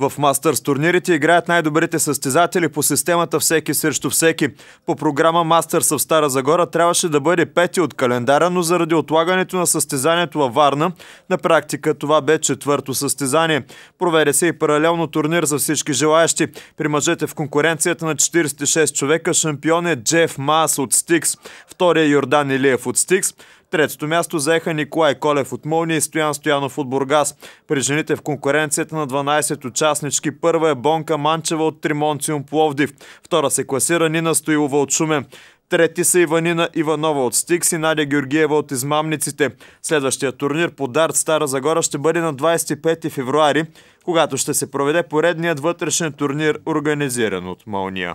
В Мастърс турнирите играят най-добрите състезатели по системата всеки срещу всеки. По програма Мастърс в Стара Загора трябваше да бъде пети от календара, но заради отлагането на състезанието във Варна, на практика това бе четвърто състезание. Проведе се и паралелно турнир за всички желаящи. При мъжете в конкуренцията на 46 човека шампион е Джеф Маас от Стикс, втория е Йордан Илиев от Стикс, Третото място заеха Николай Колев от Молния и Стоян Стоянов от Бургас. При жените в конкуренцията на 12 участнички първа е Бонка Манчева от Тримонциум Пловдив. Втора се класира Нина Стоилова от Шумен. Трети са Иванина Иванова от Стикс и Надя Георгиева от Измамниците. Следващия турнир по Дарт Стара Загора ще бъде на 25 февруари, когато ще се проведе поредният вътрешен турнир, организиран от молния.